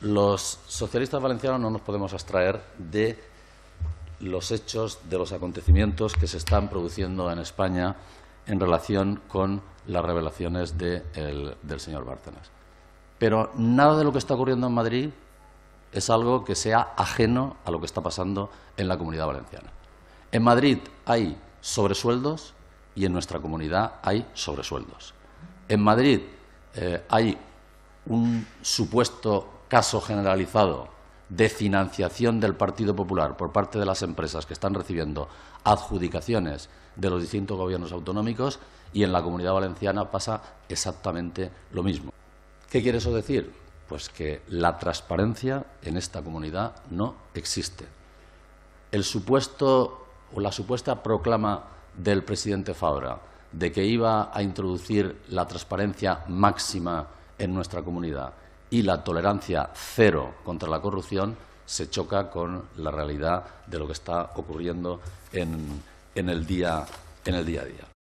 Los socialistas valencianos no nos podemos abstraer de los hechos, de los acontecimientos que se están produciendo en España en relación con las revelaciones del señor Bárcenas. Pero nada de lo que está ocurriendo en Madrid es algo que sea ajeno a lo que está pasando en la comunidad valenciana. En Madrid hay sobresueldos y en nuestra comunidad hay sobresueldos. En Madrid eh, hay un supuesto caso generalizado de financiación del Partido Popular por parte de las empresas que están recibiendo adjudicaciones de los distintos gobiernos autonómicos y en la comunidad valenciana pasa exactamente lo mismo. ¿Qué quiere eso decir? Pues que la transparencia en esta comunidad no existe. El supuesto o la supuesta proclama del presidente Fabra de que iba a introducir la transparencia máxima en nuestra comunidad y la tolerancia cero contra la corrupción se choca con la realidad de lo que está ocurriendo en, el día a día.